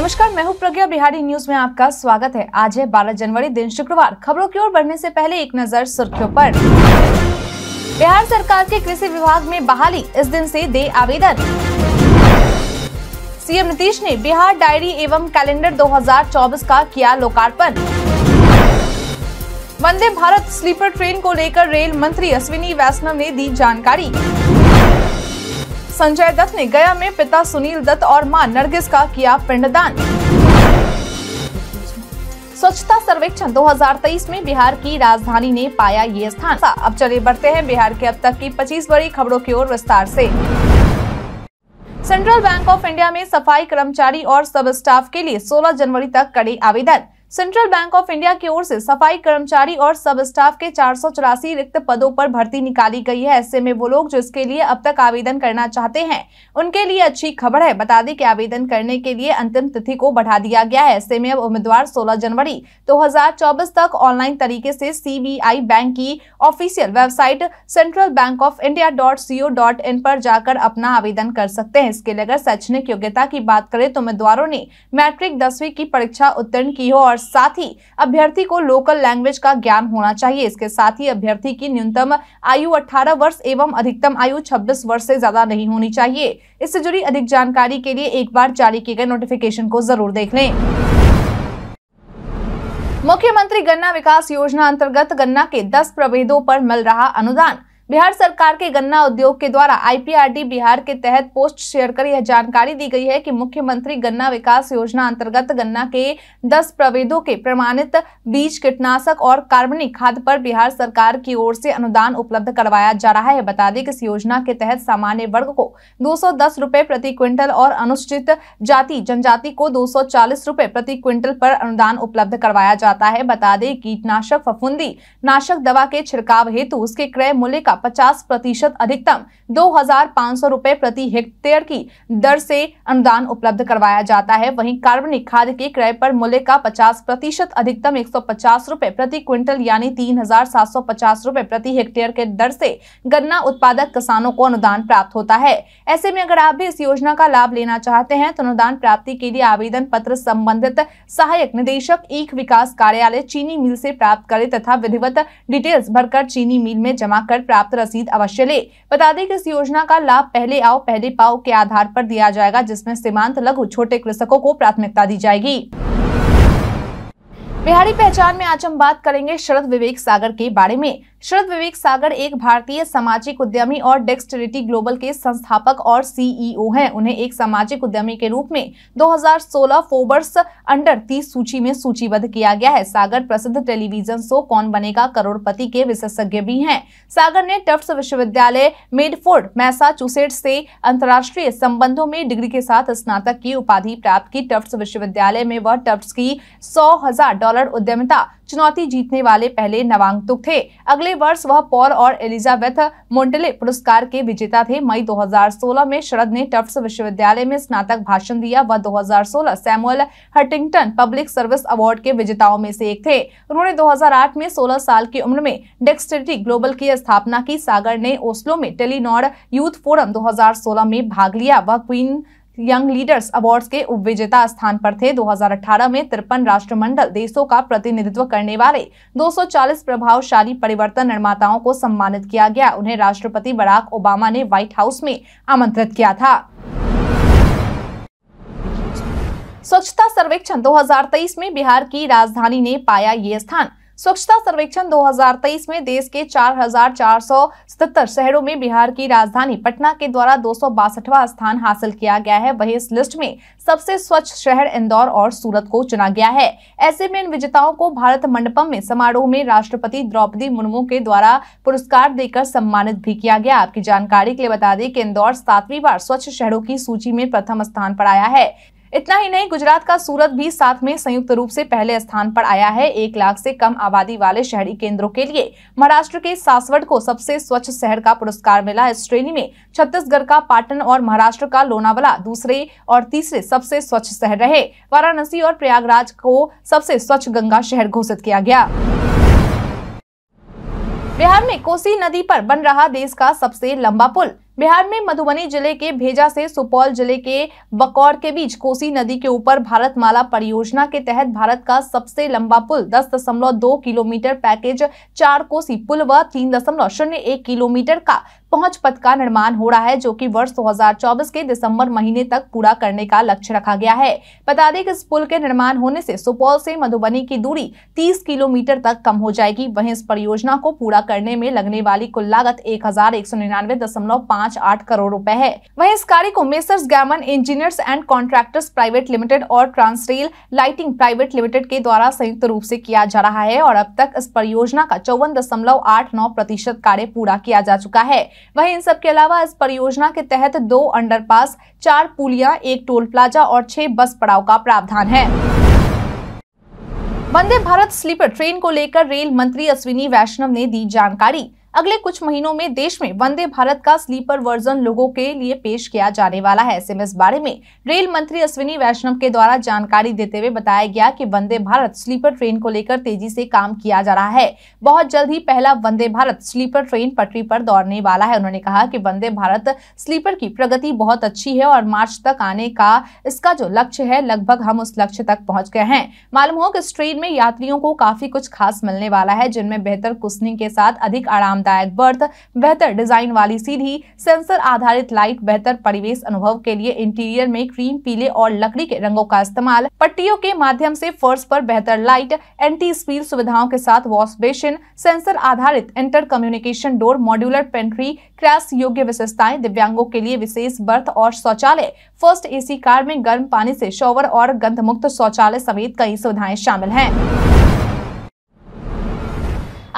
नमस्कार मैं हूं प्रज्ञा बिहारी न्यूज में आपका स्वागत है आज है 12 जनवरी दिन शुक्रवार खबरों की ओर बढ़ने से पहले एक नजर सुर्खियों पर बिहार सरकार के कृषि विभाग में बहाली इस दिन से दे आवेदन सीएम नीतीश ने बिहार डायरी एवं कैलेंडर 2024 का किया लोकार्पण वंदे भारत स्लीपर ट्रेन को लेकर रेल मंत्री अश्विनी वैष्णव ने दी जानकारी संजय दत्त ने गया में पिता सुनील दत्त और मां नरगिस का किया पिंडदान स्वच्छता सर्वेक्षण 2023 में बिहार की राजधानी ने पाया ये स्थान अब चले बढ़ते हैं बिहार के अब तक की 25 बड़ी खबरों की ओर विस्तार से सेंट्रल बैंक ऑफ इंडिया में सफाई कर्मचारी और सब स्टाफ के लिए 16 जनवरी तक कड़े आवेदन सेंट्रल बैंक ऑफ इंडिया की ओर से सफाई कर्मचारी और सब स्टाफ के चार रिक्त पदों पर भर्ती निकाली गई है ऐसे में वो लोग जो इसके लिए अब तक आवेदन करना चाहते हैं उनके लिए अच्छी खबर है बता दें कि आवेदन करने के लिए अंतिम तिथि को बढ़ा दिया गया है ऐसे में अब उम्मीदवार 16 जनवरी 2024 तो तक ऑनलाइन तरीके से सी बैंक की official website central bank of India dot O dot in पर जाकर अपना आवेदन कर सकते हैं इसके लिए अगर शैक्षणिक योग्यता की बात करें तो उम्मीदवारों ने मैट्रिक दसवीं की परीक्षा उत्तीर्ण की हो और साथ ही अभ्यर्थी को लोकल लैंग्वेज का ज्ञान होना चाहिए इसके साथ ही अभ्यर्थी की न्यूनतम आयु 18 वर्ष एवं अधिकतम आयु 26 वर्ष से ज्यादा नहीं होनी चाहिए इससे जुड़ी अधिक जानकारी के लिए एक बार जारी किए गए नोटिफिकेशन को जरूर देख लें मुख्यमंत्री गन्ना विकास योजना अंतर्गत गन्ना के 10 प्रभेदों पर मिल रहा अनुदान बिहार सरकार के गन्ना उद्योग के द्वारा आईपीआरडी बिहार के तहत पोस्ट शेयर कर यह जानकारी दी गई है कि मुख्यमंत्री गन्ना विकास योजना अंतर्गत गन्ना के 10 प्रवेदों के प्रमाणित बीज कीटनाशक और कार्बनिक खाद पर बिहार सरकार की ओर से अनुदान उपलब्ध करवाया जा रहा है बता दें कि इस योजना के तहत सामान्य वर्ग को दो सौ प्रति क्विंटल और अनुसूचित जाति जनजाति को दो सौ प्रति क्विंटल पर अनुदान उपलब्ध करवाया जाता है बता दें कीटनाशक फफूंदी नाशक दवा के छिड़काव हेतु उसके क्रय मूल्य का पचास 50 प्रतिशत अधिकतम दो हजार प्रति हेक्टेयर की दर से अनुदान उपलब्ध करवाया जाता है वहीं कार्बनिक खाद के क्रय पर मूल्य का 50 प्रतिशत अधिकतम एक सौ प्रति क्विंटल यानी तीन रुपए प्रति हेक्टेयर के दर से गन्ना उत्पादक किसानों को अनुदान प्राप्त होता है ऐसे में अगर आप भी इस योजना का लाभ लेना चाहते हैं तो अनुदान प्राप्ति के लिए आवेदन पत्र संबंधित सहायक निदेशक ईख विकास कार्यालय चीनी मिल से प्राप्त करें तथा विधिवत डिटेल्स भरकर चीनी मिल में जमा कर प्राप्त प्राप्त रसीद अवश्य ले बता दें कि इस योजना का लाभ पहले आओ पहले पाओ के आधार पर दिया जाएगा जिसमें सीमांत लघु छोटे कृषकों को प्राथमिकता दी जाएगी बिहारी पहचान में आज हम बात करेंगे शरद विवेक सागर के बारे में शरद विवेक सागर एक भारतीय सामाजिक उद्यमी और डेक्सटरिटी ग्लोबल के संस्थापक और सीईओ e हैं उन्हें एक सामाजिक उद्यमी के रूप में 2016 फोबर्स अंडर 30 सूची में सूचीबद्ध किया गया है सागर प्रसिद्ध टेलीविजन शो कौन बनेगा करोड़पति के विशेषज्ञ भी हैं सागर ने टफ्ट विश्वविद्यालय मेडफोर्ड मैसाचुसेट से अंतर्राष्ट्रीय संबंधों में डिग्री के साथ स्नातक की उपाधि प्राप्त की टफ्ट विश्वविद्यालय में वह टफ्ट की सौ डॉलर उद्यमिता चुनौती जीतने वाले पहले नवांगतुक थे अगले अगले वर्ष वह पॉल और एलिजाबेथ मोन्टेले पुरस्कार के विजेता थे मई 2016 में शरद ने टफ्ट्स विश्वविद्यालय में स्नातक भाषण दिया वह 2016 Samuel Huntington public service award के विजेताओं में से एक थे उन्होंने 2008 में 16 साल की उम्र में डेक्सटिटी ग्लोबल की स्थापना की सागर ने ओस्लो में टेलीनॉर यूथ फोरम दो में भाग लिया वह क्वीन यंग लीडर्स अवार्ड्स के उपविजेता स्थान पर थे 2018 में तिरपन राष्ट्रमंडल देशों का प्रतिनिधित्व करने वाले 240 प्रभावशाली परिवर्तन निर्माताओं को सम्मानित किया गया उन्हें राष्ट्रपति बराक ओबामा ने व्हाइट हाउस में आमंत्रित किया था स्वच्छता सर्वेक्षण 2023 में बिहार की राजधानी ने पाया ये स्थान स्वच्छता सर्वेक्षण 2023 में देश के चार शहरों में बिहार की राजधानी पटना के द्वारा दो स्थान हासिल किया गया है वहीं इस लिस्ट में सबसे स्वच्छ शहर इंदौर और सूरत को चुना गया है ऐसे में इन विजेताओं को भारत मंडपम में समारोह में राष्ट्रपति द्रौपदी मुर्मू के द्वारा पुरस्कार देकर सम्मानित भी किया गया आपकी जानकारी के लिए बता दें कि इंदौर सातवीं बार स्वच्छ शहरों की सूची में प्रथम स्थान पर आया है इतना ही नहीं गुजरात का सूरत भी साथ में संयुक्त रूप से पहले स्थान पर आया है एक लाख से कम आबादी वाले शहरी केंद्रों के लिए महाराष्ट्र के सासवड को सबसे स्वच्छ शहर का पुरस्कार मिला इस श्रेणी में छत्तीसगढ़ का पाटन और महाराष्ट्र का लोनावला दूसरे और तीसरे सबसे स्वच्छ शहर रहे वाराणसी और प्रयागराज को सबसे स्वच्छ गंगा शहर घोषित किया गया बिहार में कोसी नदी पर बन रहा देश का सबसे लंबा पुल बिहार में मधुबनी जिले के भेजा से सुपौल जिले के बकौर के बीच कोसी नदी के ऊपर भारतमाला परियोजना के तहत भारत का सबसे लंबा पुल दस दशमलव दो किलोमीटर पैकेज चार कोसी पुल व तीन दशमलव शून्य एक किलोमीटर का पहुंच पद का निर्माण हो रहा है जो कि वर्ष 2024 के दिसंबर महीने तक पूरा करने का लक्ष्य रखा गया है बता दें कि इस पुल के निर्माण होने से सुपौल से मधुबनी की दूरी 30 किलोमीटर तक कम हो जाएगी वहीं इस परियोजना को पूरा करने में लगने वाली कुल लागत एक करोड़ रूपए है वही इस कार्य को messrs Gammon engineers and contractors private limited और ट्रांसरेल लाइटिंग प्राइवेट लिमिटेड के द्वारा संयुक्त रूप से किया जा रहा है और अब तक इस परियोजना का चौवन प्रतिशत कार्य पूरा किया जा चुका है वहीं इन सब के अलावा इस परियोजना के तहत दो अंडरपास चार पुलिया एक टोल प्लाजा और छह बस पड़ाव का प्रावधान है वंदे भारत स्लीपर ट्रेन को लेकर रेल मंत्री अश्विनी वैष्णव ने दी जानकारी अगले कुछ महीनों में देश में वंदे भारत का स्लीपर वर्जन लोगों के लिए पेश किया जाने वाला है ऐसे में इस बारे में रेल मंत्री अश्विनी वैष्णव के द्वारा जानकारी देते हुए बताया गया कि वंदे भारत स्लीपर ट्रेन को लेकर तेजी से काम किया जा रहा है बहुत जल्द ही पहला वंदे भारत स्लीपर ट्रेन पटरी पर दौड़ने वाला है उन्होंने कहा कि वंदे भारत स्लीपर की प्रगति बहुत अच्छी है और मार्च तक आने का इसका जो लक्ष्य है लगभग हम उस लक्ष्य तक पहुंच गए हैं मालूम हो कि इस ट्रेन में यात्रियों को काफी कुछ खास मिलने वाला है जिनमें बेहतर कुशनिंग के साथ अधिक आरामदायक आरामदायक बर्थ बेहतर डिजाइन वाली सीढ़ी सेंसर आधारित लाइट बेहतर परिवेश अनुभव के लिए इंटीरियर में क्रीम पीले और लकड़ी के रंगों का इस्तेमाल पट्टियों के माध्यम से फर्श पर बेहतर लाइट एंटी स्पील सुविधाओं के साथ वॉश बेसिन सेंसर आधारित intercommunication door modular pantry crash योग्य विशेषताएं दिव्यांगों के लिए विशेष बर्थ और शौचालय फर्स्ट एसी कार में गर्म पानी से शॉवर और गंध मुक्त शौचालय समेत कई सुविधाएं शामिल हैं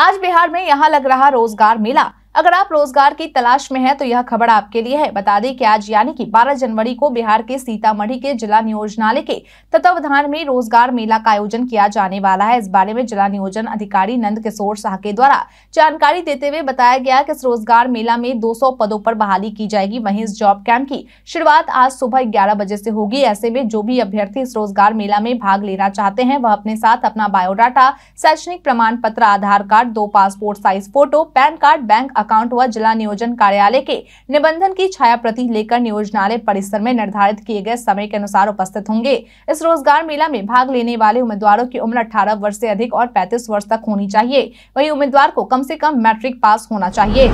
आज बिहार में यहाँ लग रहा रोजगार मेला अगर आप रोजगार की तलाश में हैं तो यह खबर आपके लिए है बता दें कि आज यानी कि 12 जनवरी को बिहार के सीतामढ़ी के जिला नियोजनालय के तत्वावधान में रोजगार मेला का आयोजन किया जाने वाला है इस बारे में जिला नियोजन अधिकारी नंद किशोर शाह के द्वारा जानकारी देते हुए बताया गया कि इस रोजगार मेला में दो पदों पर बहाली की जाएगी वही इस जॉब कैंप की शुरुआत आज सुबह ग्यारह बजे से होगी ऐसे में जो भी अभ्यर्थी इस रोजगार मेला में भाग लेना चाहते हैं वह अपने साथ अपना बायोडाटा शैक्षणिक प्रमाण पत्र आधार कार्ड दो passport size photo PAN card bank account व जिला नियोजन कार्यालय के निबंधन की छाया प्रति लेकर नियोजनालय परिसर में निर्धारित किए गए समय के अनुसार उपस्थित होंगे इस रोजगार मेला में भाग लेने वाले उम्मीदवारों की उम्र अठारह वर्ष ऐसी अधिक और पैंतीस वर्ष तक होनी चाहिए वही उम्मीदवार को कम ऐसी कम मैट्रिक पास होना चाहिए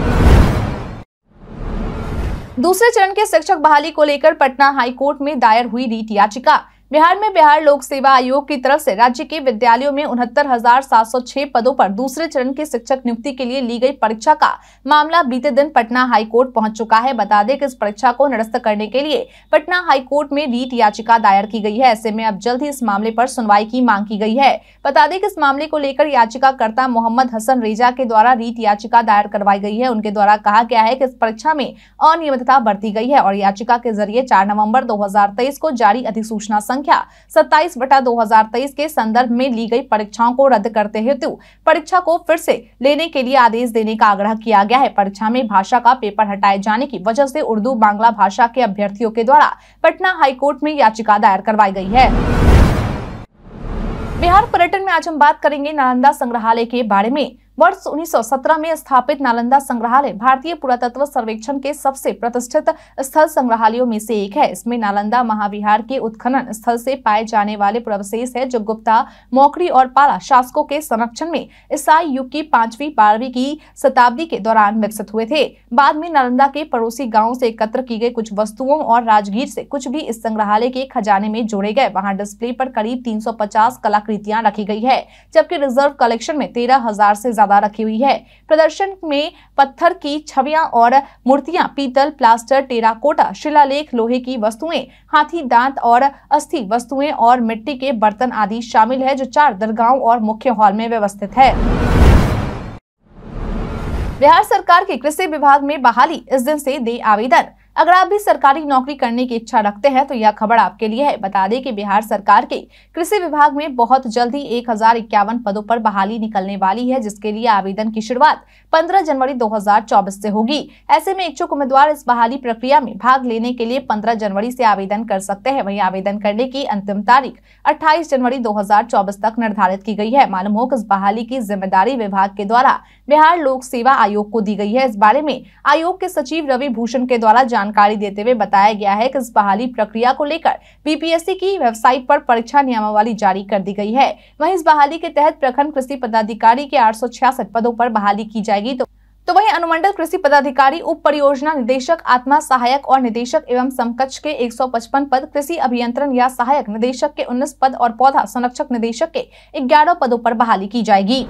दूसरे चरण के शिक्षक बहाली को लेकर पटना हाईकोर्ट में दायर हुई रीट याचिका बिहार में बिहार लोक सेवा आयोग की तरफ से राज्य के विद्यालयों में उनहत्तर पदों पर दूसरे चरण की शिक्षक नियुक्ति के लिए ली गई परीक्षा का मामला बीते दिन पटना हाईकोर्ट पहुंच चुका है बता दें कि इस परीक्षा को निरस्त करने के लिए पटना हाईकोर्ट में रीट याचिका दायर की गई है ऐसे में अब जल्द ही इस मामले पर सुनवाई की मांग की गई है बता दें कि इस मामले को लेकर याचिकाकर्ता मोहम्मद हसन रेजा के द्वारा रीट याचिका दायर करवाई गई है उनके द्वारा कहा गया है की इस परीक्षा में अनियमितता बरती गई है और याचिका के जरिए चार नवम्बर दो को जारी अधिसूचना संख्या 27 बटा 2023 के संदर्भ में ली गई परीक्षाओं को रद्द करते हेतु परीक्षा को फिर से लेने के लिए आदेश देने का आग्रह किया गया है परीक्षा में भाषा का पेपर हटाए जाने की वजह से उर्दू बांग्ला भाषा के अभ्यर्थियों के द्वारा पटना हाईकोर्ट में याचिका दायर करवाई गयी है बिहार पर्यटन में आज हम बात करेंगे नालंदा संग्रहालय के बारे में वर्ष 1917 में स्थापित नालंदा संग्रहालय भारतीय पुरातत्व सर्वेक्षण के सबसे प्रतिष्ठित स्थल संग्रहालयों में से एक है इसमें नालंदा महाविहार के उत्खनन स्थल से पाए जाने वाले प्रवशेष है जो गुप्ता मौकरी और पाला शासकों के संरक्षण में ईसाई युग की पांचवी बारहवीं की शताब्दी के दौरान विकसित हुए थे बाद में नालंदा के पड़ोसी गाँव से एकत्र की गई कुछ वस्तुओं और राजगीर से कुछ भी इस संग्रहालय के खजाने में जोड़े गए वहाँ डिस्प्ले पर करीब तीन कलाकृतियां रखी गई है जबकि रिजर्व कलेक्शन में तेरह हजार से ज्यादा रखी हुई है प्रदर्शन में पत्थर की छवियां और मूर्तियां पीतल प्लास्टर टेराकोटा शिलालेख लोहे की वस्तुएं हाथी दांत और अस्थि वस्तुएं और मिट्टी के बर्तन आदि शामिल है जो चार दरगाहों और मुख्य हॉल में व्यवस्थित है बिहार सरकार के कृषि विभाग में बहाली इस दिन से दे आवेदन अगर आप भी सरकारी नौकरी करने की इच्छा रखते हैं तो यह खबर आपके लिए है बता दें कि बिहार सरकार के कृषि विभाग में बहुत जल्द ही एक पदों पर बहाली निकलने वाली है जिसके लिए आवेदन की शुरुआत 15 जनवरी 2024 से होगी ऐसे में इच्छुक उम्मीदवार इस बहाली प्रक्रिया में भाग लेने के लिए 15 जनवरी से आवेदन कर सकते हैं वहीं आवेदन करने की अंतिम तारीख 28 जनवरी 2024 तक निर्धारित की गई है मालूम हो कि इस बहाली की जिम्मेदारी विभाग के द्वारा बिहार लोक सेवा आयोग को दी गई है इस बारे में आयोग के सचिव रवि भूषण के द्वारा जान जानकारी देते हुए बताया गया है कि इस बहाली प्रक्रिया को लेकर बीपीएससी की वेबसाइट पर परीक्षा नियमावली जारी कर दी गई है वहीं इस बहाली के तहत प्रखंड कृषि पदाधिकारी के आठ पदों पर बहाली की जाएगी तो तो वहीं अनुमंडल कृषि पदाधिकारी उप परियोजना निदेशक आत्मा सहायक और निदेशक एवं समकक्ष के 155 पद कृषि अभियंत्रण या सहायक निदेशक के 19 पद और पौधा संरक्षक निदेशक के 11 पदों पर बहाली की जाएगी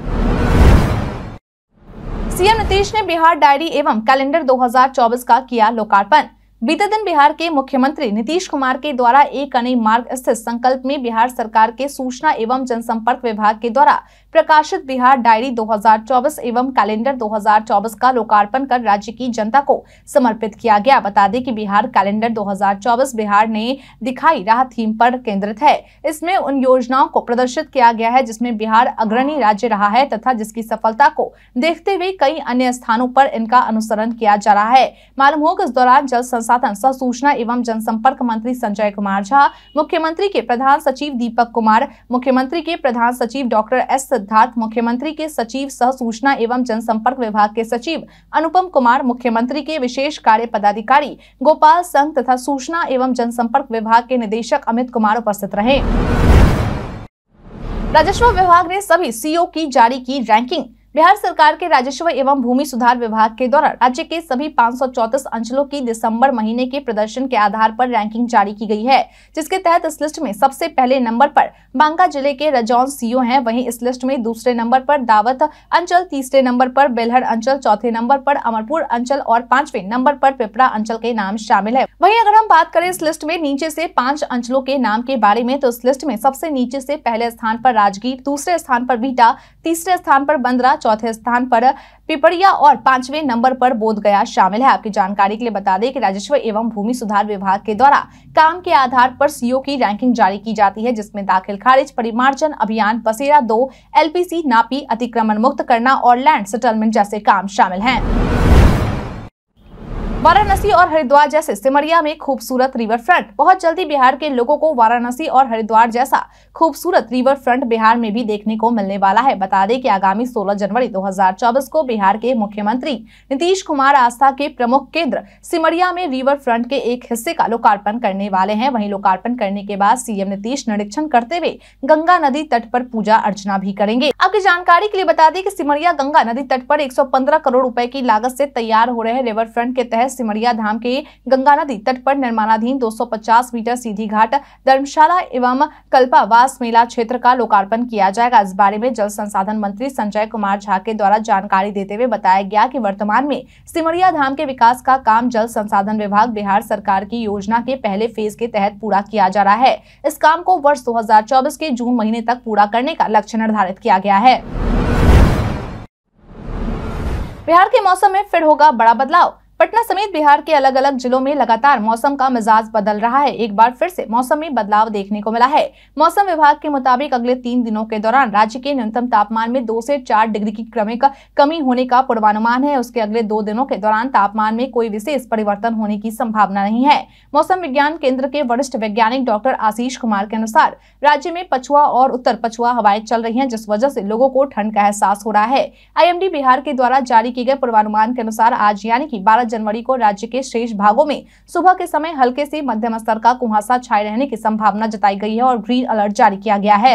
सीएम नीतीश ने बिहार डायरी एवं कैलेंडर 2024 का किया लोकार्पण बीते दिन बिहार के मुख्यमंत्री नीतीश कुमार के द्वारा एक अन्य मार्ग स्थित संकल्प में बिहार सरकार के सूचना एवं जनसंपर्क विभाग के द्वारा प्रकाशित बिहार डायरी 2024 एवं कैलेंडर 2024 का लोकार्पण कर राज्य की जनता को समर्पित किया गया बता दें कि बिहार कैलेंडर 2024 बिहार ने दिखाई राह थीम पर केंद्रित है इसमें उन योजनाओं को प्रदर्शित किया गया है जिसमें बिहार अग्रणी राज्य रहा है तथा जिसकी सफलता को देखते हुए कई अन्य स्थानों पर इनका अनुसरण किया जा रहा है मालूम हो इस दौरान जल संसाधन सह सूचना एवं जनसंपर्क मंत्री संजय कुमार झा मुख्यमंत्री के प्रधान सचिव दीपक कुमार मुख्यमंत्री के प्रधान सचिव डॉक्टर एस सिद्धार्थ मुख्यमंत्री के सचिव सह सूचना एवं जनसंपर्क विभाग के सचिव अनुपम कुमार मुख्यमंत्री के विशेष कार्य पदाधिकारी गोपाल संघ तथा सूचना एवं जनसंपर्क विभाग के निदेशक अमित कुमार उपस्थित रहे राजस्व विभाग ने सभी सीओ की जारी की रैंकिंग बिहार सरकार के राजस्व एवं भूमि सुधार विभाग के द्वारा राज्य के सभी पाँच अंचलों की दिसंबर महीने के प्रदर्शन के आधार पर रैंकिंग जारी की गई है जिसके तहत इस लिस्ट में सबसे पहले नंबर पर बांका जिले के रजौन सीओ हैं वहीं इस लिस्ट में दूसरे नंबर पर दावत अंचल तीसरे नंबर पर बेलहर अंचल चौथे नंबर पर अमरपुर अंचल और पांचवें नंबर पर पिपरा अंचल के नाम शामिल है वही अगर हम बात करें इस लिस्ट में नीचे ऐसी पांच अंचलों के नाम के बारे में तो इस लिस्ट में सबसे नीचे ऐसी पहले स्थान पर राजगीर दूसरे स्थान पर बीटा तीसरे स्थान पर बंदरा चौथे स्थान पर पिपरिया और पांचवें नंबर पर बोधगया शामिल है आपकी जानकारी के लिए बता दें कि राजस्व एवं भूमि सुधार विभाग के द्वारा काम के आधार पर सीओ की रैंकिंग जारी की जाती है जिसमें दाखिल खारिज परिमार्जन अभियान बसेरा दो एलपीसी नापी अतिक्रमण मुक्त करना और लैंड सेटलमेंट जैसे काम शामिल हैं वाराणसी और हरिद्वार जैसे सिमरिया में खूबसूरत रिवर फ्रंट बहुत जल्दी बिहार के लोगों को वाराणसी और हरिद्वार जैसा खूबसूरत रिवर फ्रंट बिहार में भी देखने को मिलने वाला है बता दें कि आगामी 16 जनवरी 2024 को बिहार के मुख्यमंत्री नीतीश कुमार आस्था के प्रमुख केंद्र सिमरिया में रिवर फ्रंट के एक हिस्से का लोकार्पण करने वाले है वही लोकार्पण करने के बाद सीएम नीतीश निरीक्षण करते हुए गंगा नदी तट आरोप पूजा अर्चना भी करेंगे आपकी जानकारी के लिए बता दें की सिमरिया गंगा नदी तट पर एक करोड़ रूपए की लागत ऐसी तैयार हो रहे रिवर फ्रंट के तहत सिमरिया धाम के गंगा नदी तट पर निर्माणाधीन 250 मीटर सीधी घाट धर्मशाला एवं कल्पावास मेला क्षेत्र का लोकार्पण किया जाएगा इस बारे में जल संसाधन मंत्री संजय कुमार झा के द्वारा जानकारी देते हुए बताया गया की वर्तमान में सिमरिया धाम के विकास का काम जल संसाधन विभाग बिहार सरकार की योजना के पहले फेज के तहत पूरा किया जा रहा है इस काम को वर्ष दो के जून महीने तक पूरा करने का लक्ष्य निर्धारित किया गया है बिहार के मौसम में फिर होगा बड़ा बदलाव पटना समेत बिहार के अलग अलग जिलों में लगातार मौसम का मिजाज बदल रहा है एक बार फिर से मौसम में बदलाव देखने को मिला है मौसम विभाग के मुताबिक अगले तीन दिनों के दौरान राज्य के न्यूनतम तापमान में दो से चार डिग्री की क्रमिक कमी होने का पूर्वानुमान है उसके अगले दो दिनों के दौरान तापमान में कोई विशेष परिवर्तन होने की संभावना नहीं है मौसम विज्ञान केंद्र के वरिष्ठ वैज्ञानिक डॉक्टर आशीष कुमार के अनुसार राज्य में पछुआ और उत्तर पछुआ हवाएं चल रही है जिस वजह से लोगों को ठंड का एहसास हो रहा है आई बिहार के द्वारा जारी किए गए पूर्वानुमान के अनुसार आज यानी की बारह सात जनवरी को राज्य के शेष भागों में सुबह के समय हल्के से मध्यम स्तर का कुहासा छाए रहने की संभावना जताई गई है और ग्रीन अलर्ट जारी किया गया है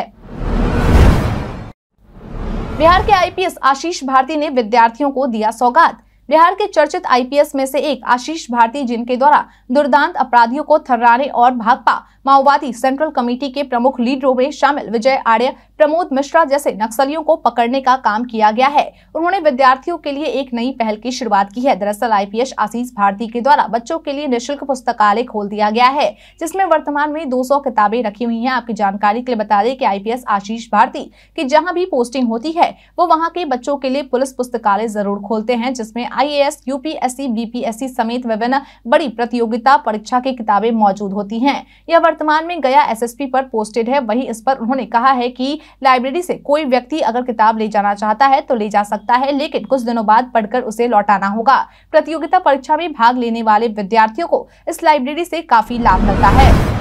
बिहार के आईपीएस आशीष भारती ने विद्यार्थियों को दिया सौगात बिहार के चर्चित आईपीएस में से एक आशीष भारती जिनके द्वारा दुर्दांत अपराधियों को थर्राने और भाकपा माओवादी सेंट्रल कमेटी के प्रमुख लीडरों में शामिल विजय आर्य प्रमोद मिश्रा जैसे नक्सलियों को पकड़ने का काम किया गया है उन्होंने विद्यार्थियों के लिए एक नई पहल की शुरुआत की है दरअसल आईपीएस आशीष भारती के द्वारा बच्चों के लिए निःशुल्क पुस्तकालय खोल दिया गया है जिसमें वर्तमान में 200 किताबें रखी हुई हैं आपकी जानकारी के लिए बता दें कि आईपीएस आशीष भारती की जहाँ भी पोस्टिंग होती है वो वहाँ के बच्चों के लिए पुलिस पुस्तकालय जरूर खोलते हैं जिसमें एस यूपीएससी बीपीएससी समेत विभिन्न बड़ी प्रतियोगिता परीक्षा की किताबें मौजूद होती हैं यह वर्तमान में गया एसएसपी पर पोस्टेड है वहीं इस पर उन्होंने कहा है कि लाइब्रेरी से कोई व्यक्ति अगर किताब ले जाना चाहता है तो ले जा सकता है लेकिन कुछ दिनों बाद पढ़कर उसे लौटाना होगा प्रतियोगिता परीक्षा में भाग लेने वाले विद्यार्थियों को इस लाइब्रेरी से काफी लाभ मिलता है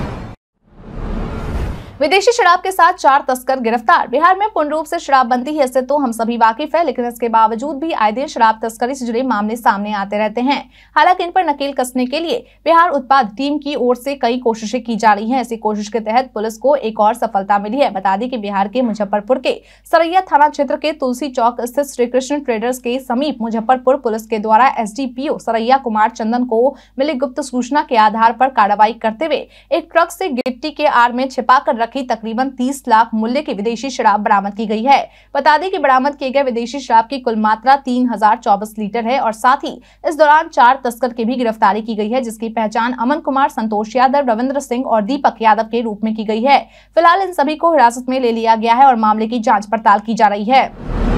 विदेशी शराब के साथ चार तस्कर गिरफ्तार बिहार में पूर्ण रूप से शराबबंदी है इससे तो हम सभी वाकिफ है लेकिन इसके बावजूद भी आए दिन शराब तस्करी से जुड़े मामले सामने आते रहते हैं हालांकि इन पर नकेल कसने के लिए बिहार उत्पाद टीम की ओर से कई कोशिशें की जा रही है इसी कोशिश के तहत पुलिस को एक और सफलता मिली है बता दें की बिहार के मुजफ्फरपुर के सरैया थाना क्षेत्र के तुलसी चौक स्थित श्री कृष्ण ट्रेडर्स के समीप मुजफ्फरपुर पुलिस के द्वारा एस सरैया कुमार चंदन को मिली गुप्त सूचना के आधार पर कार्रवाई करते हुए एक ट्रक से गिट्टी के आर में छिपाकर रखी तकरीबन 30 लाख मूल्य की विदेशी शराब बरामद की गई है बता दें कि बरामद किए गए विदेशी शराब की कुल मात्रा तीन लीटर है और साथ ही इस दौरान चार तस्कर की भी गिरफ्तारी की गई है जिसकी पहचान अमन कुमार संतोष यादव रविन्द्र सिंह और दीपक यादव के रूप में की गई है फिलहाल इन सभी को हिरासत में ले लिया गया है और मामले की जाँच पड़ताल की जा रही है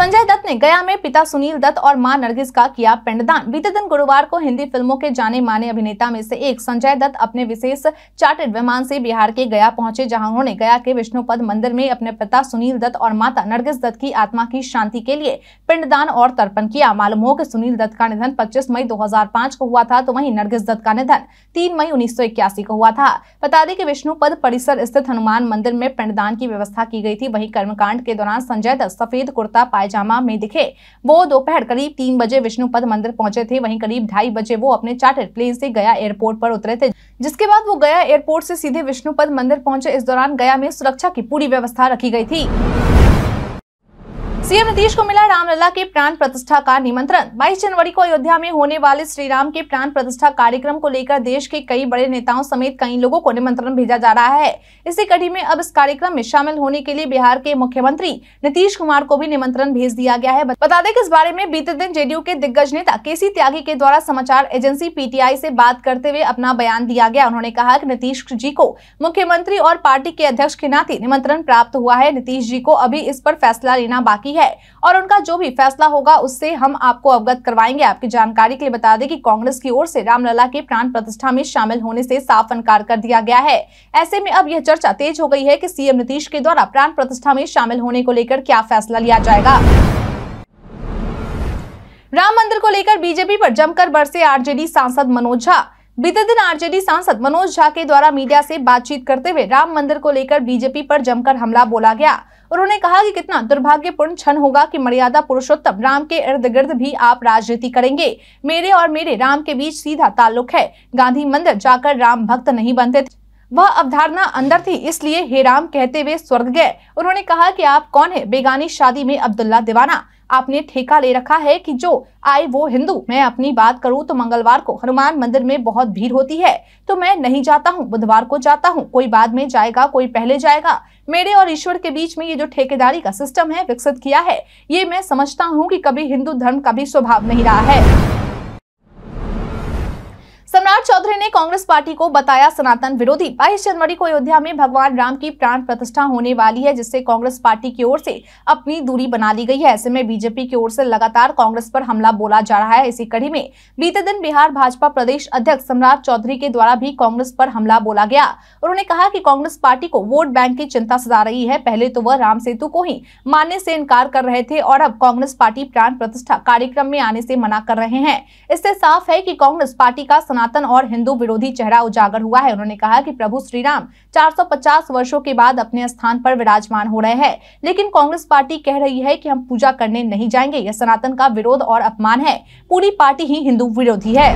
संजय दत्त ने गया में पिता सुनील दत्त और मां नरगिस का किया पिंडदान बीते दिन गुरुवार को हिंदी फिल्मों के जाने माने अभिनेता में से एक संजय दत्त अपने विशेष चार्टर्ड विमान से बिहार के गया पहुंचे जहां उन्होंने गया के विष्णुपद मंदिर में अपने पिता सुनील दत्त और माता नरगिस दत्त की आत्मा की शांति के लिए पिंडदान और तर्पण किया मालूम हो कि सुनील दत्त का निधन पच्चीस मई दो को हुआ था तो वही नरगिस दत्त का निधन तीन मई उन्नीस को हुआ था बता दें कि विष्णुपद परिसर स्थित हनुमान मंदिर में पिंडदान की व्यवस्था की गई थी वही कर्मकांड के दौरान संजय दत्त सफेद कुर्ता पाए पैजामा में दिखे वो दोपहर करीब तीन बजे विष्णुपद मंदिर पहुंचे थे वहीं करीब ढाई बजे वो अपने चार्टर प्लेन से गया एयरपोर्ट पर उतरे थे जिसके बाद वो गया एयरपोर्ट से सीधे विष्णुपद मंदिर पहुंचे इस दौरान गया में सुरक्षा की पूरी व्यवस्था रखी गई थी सीएम नीतीश को मिला रामलला के प्राण प्रतिष्ठा का निमंत्रण 22 जनवरी को अयोध्या में होने वाले श्री राम के प्राण प्रतिष्ठा कार्यक्रम को लेकर देश के कई बड़े नेताओं समेत कई लोगों को निमंत्रण भेजा जा रहा है इसी कड़ी में अब इस कार्यक्रम में शामिल होने के लिए बिहार के मुख्यमंत्री नीतीश कुमार को भी निमंत्रण भेज दिया गया है बता दें कि इस बारे में बीते दिन जेडीयू के दिग्गज नेता के सी त्यागी के द्वारा समाचार एजेंसी पीटीआई ऐसी बात करते हुए अपना बयान दिया गया उन्होंने कहा की नीतीश जी को मुख्यमंत्री और पार्टी के अध्यक्ष के नाते निमंत्रण प्राप्त हुआ है नीतीश जी को अभी इस पर फैसला लेना बाकी है है और उनका जो भी फैसला होगा उससे हम आपको अवगत करवाएंगे आपकी जानकारी के लिए बता दें कि कांग्रेस की ओर से रामलला के प्राण प्रतिष्ठा में शामिल होने से साफ इनकार कर दिया गया है ऐसे में अब यह चर्चा तेज हो गई है की सीएम नीतीश के द्वारा प्राण प्रतिष्ठा में शामिल होने को लेकर क्या फैसला लिया जाएगा राम मंदिर को लेकर बीजेपी पर जमकर बरसे आरजेडी सांसद मनोज झा बीते दिन आरजेडी सांसद मनोज झा के द्वारा मीडिया से बातचीत करते हुए राम मंदिर को लेकर बीजेपी पर जमकर हमला बोला गया उन्होंने कहा कि कितना दुर्भाग्यपूर्ण क्षण होगा कि मर्यादा पुरुषोत्तम राम के इर्द गिर्द भी आप राजनीति करेंगे मेरे और मेरे राम के बीच सीधा ताल्लुक है गांधी मंदिर जाकर राम भक्त नहीं बनते थे वह अवधारणा अंदर थी इसलिए हे राम कहते हुए स्वर्ग गए उन्होंने कहा कि आप कौन है बेगानी शादी में अब्दुल्ला दीवाना आपने ठेका ले रखा है कि जो आए वो हिंदू मैं अपनी बात करूँ तो मंगलवार को हनुमान मंदिर में बहुत भीड़ होती है तो मैं नहीं जाता हूँ बुधवार को जाता हूँ कोई बाद में जाएगा कोई पहले जाएगा मेरे और ईश्वर के बीच में ये जो ठेकेदारी का सिस्टम है विकसित किया है ये मैं समझता हूँ की कभी हिंदू धर्म का भी स्वभाव नहीं रहा है सम्राट चौधरी ने कांग्रेस पार्टी को बताया सनातन विरोधी बाईस जनवरी को अयोध्या में भगवान राम की प्राण प्रतिष्ठा होने वाली है जिससे कांग्रेस पार्टी की ओर से अपनी दूरी बना ली गई है ऐसे में बीजेपी की ओर से लगातार कांग्रेस पर हमला बोला जा रहा है इसी कड़ी में बीते दिन बिहार भाजपा प्रदेश अध्यक्ष सम्राट चौधरी के द्वारा भी कांग्रेस पर हमला बोला गया उन्होंने कहा की कांग्रेस पार्टी को वोट बैंक की चिंता सजा रही है पहले तो वह राम सेतु को ही मानने से इनकार कर रहे थे और अब कांग्रेस पार्टी प्राण प्रतिष्ठा कार्यक्रम में आने से मना कर रहे हैं इससे साफ है की कांग्रेस पार्टी का सनातन सनातन और हिंदू विरोधी चेहरा उजागर हुआ है उन्होंने कहा कि प्रभु श्री राम 450 वर्षों के बाद अपने स्थान पर विराजमान हो रहे हैं लेकिन कांग्रेस पार्टी कह रही है कि हम पूजा करने नहीं जाएंगे यह सनातन का विरोध और अपमान है पूरी पार्टी ही हिंदू विरोधी है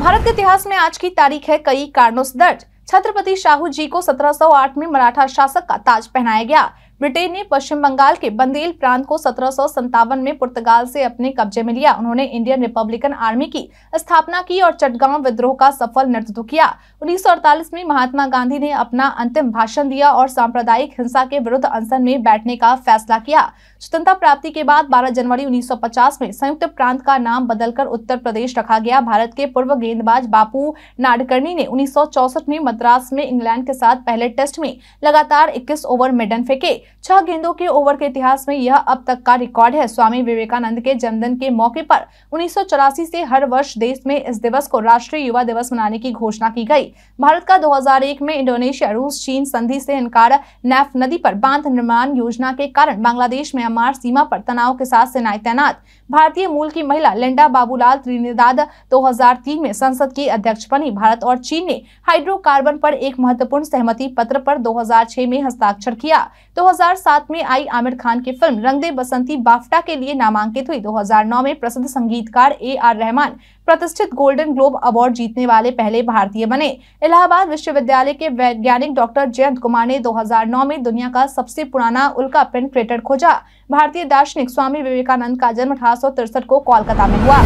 भारत के इतिहास में आज की तारीख है कई कारणों से दर्ज छत्रपति शाहू जी को 1708 में मराठा शासक का ताज पहनाया गया ब्रिटेन ने पश्चिम बंगाल के बंदेल प्रांत को सत्रह में पुर्तगाल से अपने कब्जे में लिया उन्होंने इंडियन रिपब्लिकन आर्मी की स्थापना की और चटगांव विद्रोह का सफल नेतृत्व किया उन्नीस में महात्मा गांधी ने अपना अंतिम भाषण दिया और सांप्रदायिक हिंसा के विरुद्ध अनशन में बैठने का फैसला किया स्वतंत्रता प्राप्ति के बाद बारह जनवरी उन्नीस में संयुक्त प्रांत का नाम बदलकर उत्तर प्रदेश रखा गया भारत के पूर्व गेंदबाज बापू नाडकर्णी ने उन्नीस में मद्रास में इंग्लैंड के साथ पहले टेस्ट में लगातार इक्कीस ओवर मेडन फेंके छह गेंदों के ओवर के इतिहास में यह अब तक का रिकॉर्ड है स्वामी विवेकानंद के जन्मदिन के मौके पर उन्नीस से हर वर्ष देश में इस दिवस को राष्ट्रीय युवा दिवस मनाने की घोषणा की गई भारत का 2001 में इंडोनेशिया रूस चीन संधि से इनकार नैफ नदी पर बांध निर्माण योजना के कारण बांग्लादेश म्यांमार सीमा पर तनाव के साथ सेनाएं तैनात भारतीय मूल की महिला लिंडा बाबूलाल त्रिनिदाद 2003 में संसद की अध्यक्ष बनी भारत और चीन ने हाइड्रोकार्बन पर एक महत्वपूर्ण सहमति पत्र पर 2006 में हस्ताक्षर किया 2007 में आई आमिर खान की फिल्म रंगदे बसंती बाफ्टा के लिए नामांकित हुई 2009 में प्रसिद्ध संगीतकार ए आर रहमान प्रतिष्ठित गोल्डन ग्लोब अवार्ड जीतने वाले पहले भारतीय बने इलाहाबाद विश्वविद्यालय के वैज्ञानिक डॉक्टर जयंत कुमार ने 2009 में दुनिया का सबसे पुराना उल्का पिंड क्रेटर खोजा भारतीय दार्शनिक स्वामी विवेकानंद का जन्म अठारह को कोलकाता में हुआ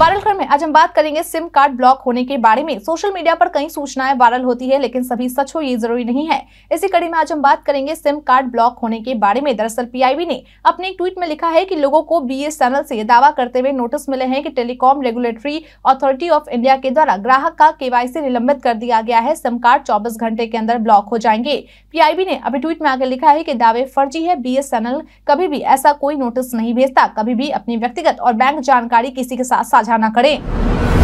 वायरल खबर में आज हम बात करेंगे सिम कार्ड ब्लॉक होने के बारे में सोशल मीडिया पर कई सूचनाएं वायरल होती है लेकिन सभी सच हो ये जरूरी नहीं है इसी कड़ी में आज हम बात करेंगे सिम कार्ड ब्लॉक होने के बारे में दरअसल पीआईबी ने अपने ट्वीट में लिखा है कि लोगों को बी चैनल से दावा करते हुए नोटिस मिले हैं की telecom regulatory authority of India के द्वारा ग्राहक का केवाईसी निलंबित कर दिया गया है सिम कार्ड चौबीस घंटे के अंदर ब्लॉक हो जाएंगे पीआईबी ने अभी ट्वीट में आगे लिखा है की दावे फर्जी है बी चैनल कभी भी ऐसा कोई नोटिस नहीं भेजता कभी भी अपनी व्यक्तिगत और बैंक जानकारी किसी के साथ साझा न करें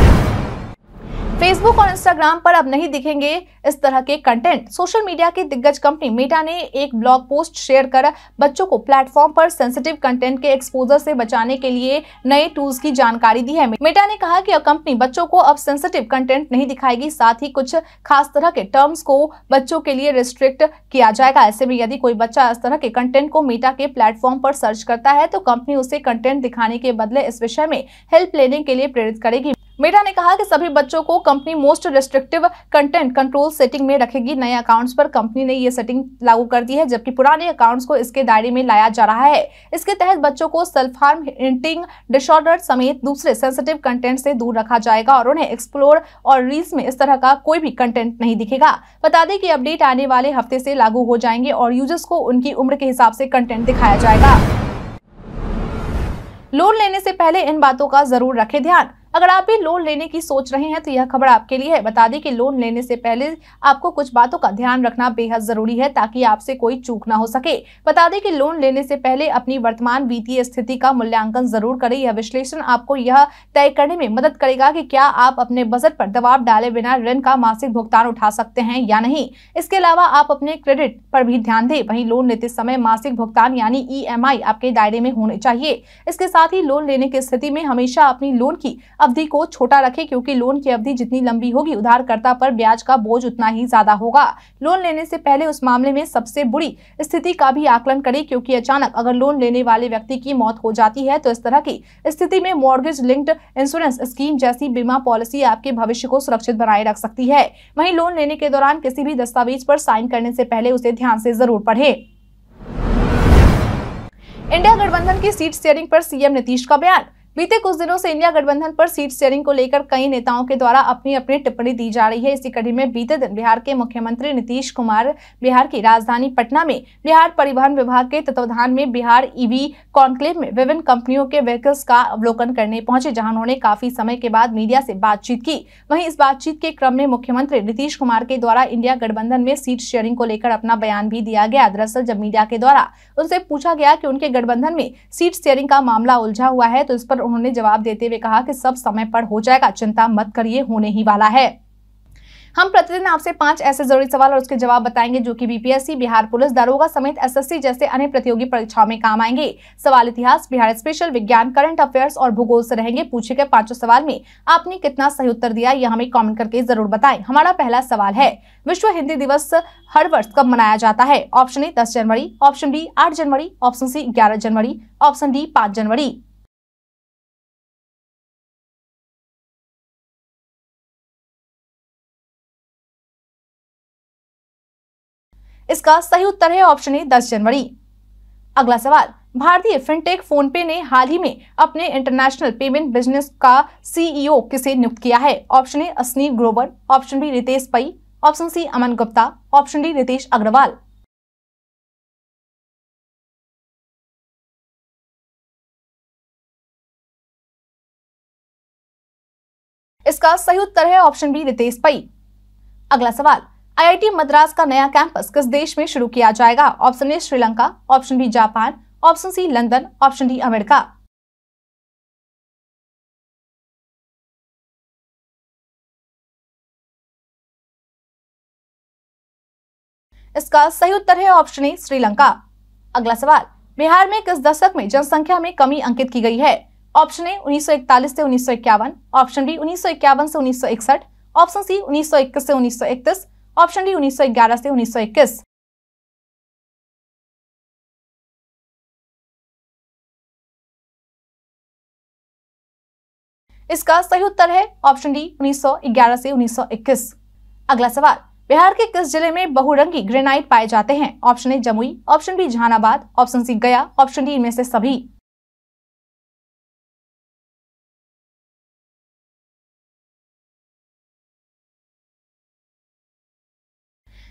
फेसबुक और इंस्टाग्राम पर अब नहीं दिखेंगे इस तरह के कंटेंट सोशल मीडिया की दिग्गज कंपनी मेटा ने एक ब्लॉग पोस्ट शेयर कर बच्चों को प्लेटफॉर्म पर सेंसिटिव कंटेंट के एक्सपोजर से बचाने के लिए नए टूल्स की जानकारी दी है मेटा ने कहा कि अब कंपनी बच्चों को अब सेंसिटिव कंटेंट नहीं दिखाएगी साथ ही कुछ खास तरह के टर्म्स को बच्चों के लिए रिस्ट्रिक्ट किया जाएगा ऐसे में यदि कोई बच्चा इस तरह के कंटेंट को मेटा के प्लेटफॉर्म पर सर्च करता है तो कंपनी उसे कंटेंट दिखाने के बदले इस विषय में हेल्प लेने के लिए प्रेरित करेगी मेटा ने कहा कि सभी बच्चों को company most restrictive content control setting में रखेगी नए अकाउंट्स पर कंपनी ने ये सेटिंग लागू कर दी है जबकि पुराने अकाउंट्स को इसके दायरे में लाया जा रहा है इसके तहत बच्चों को सेल्फ हार्म हिंटिंग डिसऑर्डर समेत दूसरे सेंसिटिव कंटेंट से दूर रखा जाएगा और उन्हें एक्सप्लोर और रील्स में इस तरह का कोई भी कंटेंट नहीं दिखेगा बता दें कि अपडेट आने वाले हफ्ते से लागू हो जाएंगे और यूजर्स को उनकी उम्र के हिसाब से कंटेंट दिखाया जाएगा लोन लेने से पहले इन बातों का जरूर रखें ध्यान अगर आप भी लोन लेने की सोच रहे हैं तो यह खबर आपके लिए है बता दें कि लोन लेने से पहले आपको कुछ बातों का ध्यान रखना बेहद जरूरी है ताकि आपसे कोई चूक ना हो सके बता दें कि लोन लेने से पहले अपनी वर्तमान वित्तीय स्थिति का मूल्यांकन जरूर करें यह विश्लेषण आपको यह तय करने में मदद करेगा कि क्या आप अपने बजट पर दबाव डाले बिना ऋण का मासिक भुगतान उठा सकते हैं या नहीं इसके अलावा आप अपने क्रेडिट पर भी ध्यान दें वही लोन लेते समय मासिक भुगतान यानी ई आपके दायरे में होने चाहिए इसके साथ ही लोन लेने की स्थिति में हमेशा अपनी लोन की अवधि को छोटा रखें क्योंकि लोन की अवधि जितनी लंबी होगी उधारकर्ता पर ब्याज का बोझ उतना ही ज्यादा होगा लोन लेने से पहले उस मामले में सबसे बुरी स्थिति का भी आकलन करें क्योंकि अचानक अगर लोन लेने वाले व्यक्ति की मौत हो जाती है तो इस तरह की स्थिति में मॉर्गेज लिंक्ड इंश्योरेंस स्कीम जैसी बीमा पॉलिसी आपके भविष्य को सुरक्षित बनाए रख सकती है वही लोन लेने के दौरान किसी भी दस्तावेज पर साइन करने से पहले उसे ध्यान से जरूर पढ़े इंडिया गठबंधन की सीट शेयरिंग पर सीएम नीतीश का बयान बीते कुछ दिनों से इंडिया गठबंधन पर सीट शेयरिंग को लेकर कई नेताओं के द्वारा अपनी अपनी टिप्पणी दी जा रही है इसी कड़ी में बीते दिन बिहार के मुख्यमंत्री नीतीश कुमार बिहार की राजधानी पटना में बिहार परिवहन विभाग के तत्वाधान में बिहार ईवी कॉन्क्लेव में विभिन्न कंपनियों के व्हीकल्स का अवलोकन करने पहुंचे जहां उन्होंने काफी समय के बाद मीडिया से बातचीत की वहीं इस बातचीत के क्रम में मुख्यमंत्री नीतीश कुमार के द्वारा इंडिया गठबंधन में सीट शेयरिंग को लेकर अपना बयान भी दिया गया दरअसल जब मीडिया के द्वारा उनसे पूछा गया कि उनके गठबंधन में सीट शेयरिंग का मामला उलझा हुआ है तो इस पर उन्होंने जवाब देते हुए कहा कि सब समय पर हो जाएगा चिंता मत करिए होने ही वाला है हम प्रतिदिन आपसे पांच ऐसे जरूरी सवाल और उसके जवाब बताएंगे जो कि बीपीएससी बिहार पुलिस दरोगा समेत एसएससी जैसे अन्य प्रतियोगी परीक्षाओं में काम आएंगे सवाल इतिहास बिहार स्पेशल विज्ञान करंट अफेयर्स और भूगोल से रहेंगे पूछे गए पांचों सवाल में आपने कितना सही उत्तर दिया यह हमें कमेंट करके जरूर बताए हमारा पहला सवाल है विश्व हिंदी दिवस हर वर्ष कब मनाया जाता है ऑप्शन ए दस जनवरी ऑप्शन बी आठ जनवरी ऑप्शन सी ग्यारह जनवरी ऑप्शन डी पांच जनवरी इसका सही उत्तर है ऑप्शन ए दस जनवरी अगला सवाल भारतीय फिनटेक फोन पे ने हाल ही में अपने इंटरनेशनल पेमेंट बिजनेस का सीईओ e किसे नियुक्त किया है option A Ashneer Grover option B Ritesh Pai option C Aman Gupta option D Ritesh Agarwal इसका सही उत्तर है ऑप्शन बी रितेश पई अगला सवाल आईआईटी मद्रास का नया कैंपस किस देश में शुरू किया जाएगा option A Sri Lanka option B Japan option C London option D America इसका सही उत्तर है ऑप्शन ए श्रीलंका अगला सवाल बिहार में किस दशक में जनसंख्या में कमी अंकित की गई है ऑप्शन ए 1941 से उन्नीस ऑप्शन बी उन्नीस से उन्नीस ऑप्शन सी 1921 से उन्नीस ऑप्शन डी ग्यारह से इक्कीस इसका सही उत्तर है ऑप्शन डी 1911 से 1921 अगला सवाल बिहार के किस जिले में बहुरंगी ग्रेनाइट पाए जाते हैं option A Jamui option B Jehanabad option C Gaya option D इनमें से सभी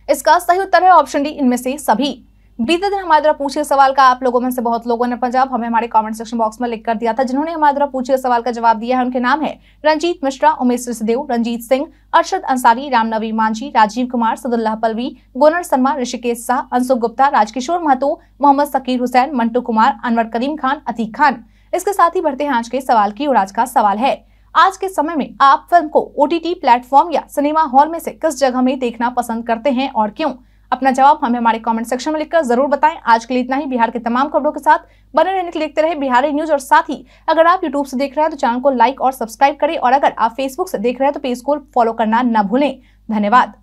इसका सही उत्तर है ऑप्शन डी इनमें से सभी बीते दिन हमारे द्वारा पूछे सवाल का आप लोगों में से बहुत लोगों ने पंजाब हमें हमारे कमेंट सेक्शन बॉक्स में लिख कर दिया था जिन्होंने हमारे द्वारा पूछे सवाल का जवाब दिया है उनके नाम है रंजीत मिश्रा उमेश सिसदेव रंजीत सिंह अरशद अंसारी रामनवी मांझी राजीव कुमार सदुल्लाह पलवी गोनर शर्मा ऋषिकेश शाह अंशु गुप्ता राजकिशोर महतो मोहम्मद सकीर हुसैन मंटू कुमार अनवर करीम खान अतीक खान इसके साथ ही बढ़ते हैं आज के सवाल की और आज का सवाल है आज के समय में आप फिल्म को ओ टी प्लेटफॉर्म या सिनेमा हॉल में से किस जगह में देखना पसंद करते हैं और क्यों अपना जवाब हमें हमारे कमेंट सेक्शन में लिखकर जरूर बताएं आज के लिए इतना ही बिहार के तमाम खबरों के साथ बने रहने के लिए लिखते रहे बिहारी न्यूज और साथ ही अगर आप यूट्यूब से देख रहे हैं तो चैनल को लाइक और सब्सक्राइब करें और अगर आप फेसबुक से देख रहे हैं तो पेज को फॉलो करना न भूलें धन्यवाद